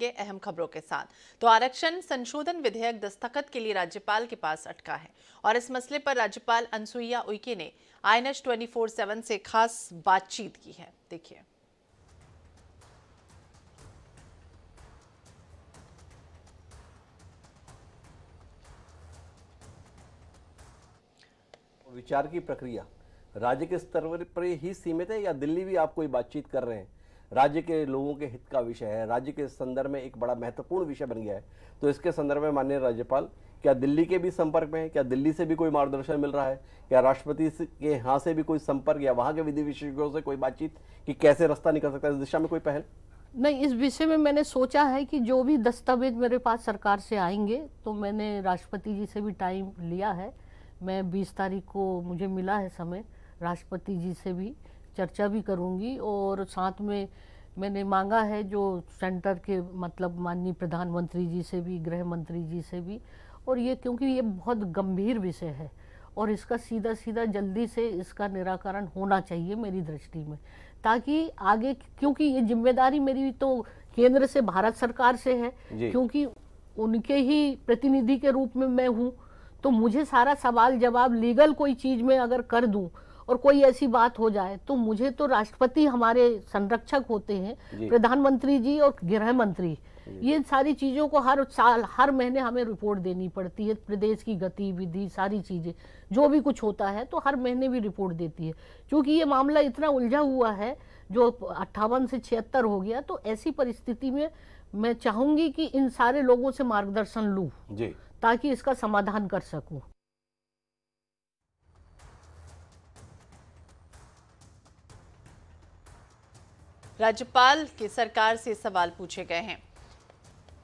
के अहम खबरों के साथ तो आरक्षण संशोधन विधेयक दस्तखत के लिए राज्यपाल के पास अटका है और इस मसले पर राज्यपाल अनसुईया उइके ने I N S twenty four seven से खास बातचीत की है देखिए विचार की प्रक्रिया राज्य के स्तर पर ही सीमित है या दिल्ली भी आप कोई बातचीत कर रहे हैं राज्य के लोगों के हित का विषय है राज्य के संदर्भ में एक बड़ा महत्वपूर्ण विषय बन गया है तो इसके संदर्भ में माननीय राज्यपाल क्या दिल्ली के भी संपर्क में है क्या दिल्ली से भी कोई मार्गदर्शन मिल रहा है क्या राष्ट्रपति के यहाँ से भी कोई संपर्क या वहाँ के विधि विशेषज्ञों से कोई बातचीत कि कैसे रास्ता निकल सकता है इस दिशा में कोई पहल नहीं इस विषय में मैंने सोचा है कि जो भी दस्तावेज मेरे पास सरकार से आएंगे तो मैंने राष्ट्रपति जी से भी टाइम लिया है मैं 20 तारीख को मुझे मिला है समय राष्ट्रपति जी से भी चर्चा भी करूंगी और साथ में मैंने मांगा है जो सेंटर के मतलब माननीय प्रधानमंत्री जी से भी गृह मंत्री जी से भी और ये क्योंकि ये बहुत गंभीर विषय है और इसका सीधा सीधा जल्दी से इसका निराकरण होना चाहिए मेरी दृष्टि में ताकि आगे क्योंकि ये जिम्मेदारी मेरी तो केंद्र से भारत सरकार से है क्योंकि उनके ही प्रतिनिधि के रूप में मैं हूँ तो मुझे सारा सवाल जवाब लीगल कोई चीज़ में अगर कर दूँ और कोई ऐसी बात हो जाए तो मुझे तो राष्ट्रपति हमारे संरक्षक होते हैं प्रधानमंत्री जी और गृह मंत्री ये सारी चीज़ों को हर साल हर महीने हमें रिपोर्ट देनी पड़ती है प्रदेश की गतिविधि सारी चीज़ें जो भी कुछ होता है तो हर महीने भी रिपोर्ट देती है क्योंकि ये मामला इतना उलझा हुआ है जो अट्ठावन से छिहत्तर हो गया तो ऐसी परिस्थिति में मैं चाहूंगी कि इन सारे लोगों से मार्गदर्शन लूँ ताकि इसका समाधान कर सकूँ राज्यपाल की सरकार से सवाल पूछे गए हैं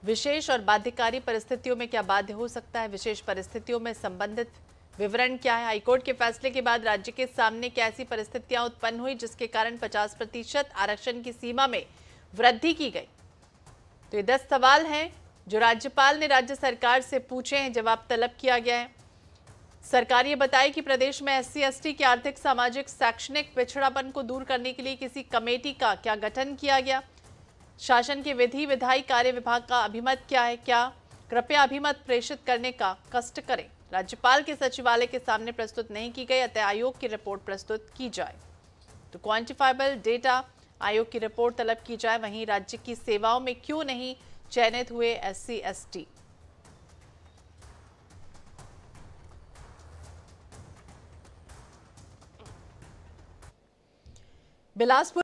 विशेष और बाध्यकारी परिस्थितियों में क्या बाध्य हो सकता है विशेष परिस्थितियों में संबंधित विवरण क्या है हाईकोर्ट के फैसले के बाद राज्य के सामने क्या ऐसी परिस्थितियां उत्पन्न हुई जिसके कारण 50 प्रतिशत आरक्षण की सीमा में वृद्धि की गई तो ये दस सवाल हैं जो राज्यपाल ने राज्य सरकार से पूछे हैं जवाब तलब किया गया है सरकार ये बताए कि प्रदेश में एस सी के आर्थिक सामाजिक शैक्षणिक पिछड़ापन को दूर करने के लिए किसी कमेटी का क्या गठन किया गया शासन के विधि विधायी कार्य विभाग का अभिमत क्या है क्या कृपया अभिमत प्रेषित करने का कष्ट करें राज्यपाल के सचिवालय के सामने प्रस्तुत नहीं की गई अतः आयोग की रिपोर्ट प्रस्तुत की जाए तो क्वांटिफाइबल डेटा आयोग की रिपोर्ट तलब की जाए वहीं राज्य की सेवाओं में क्यों नहीं चयनित हुए एस सी Bilaspur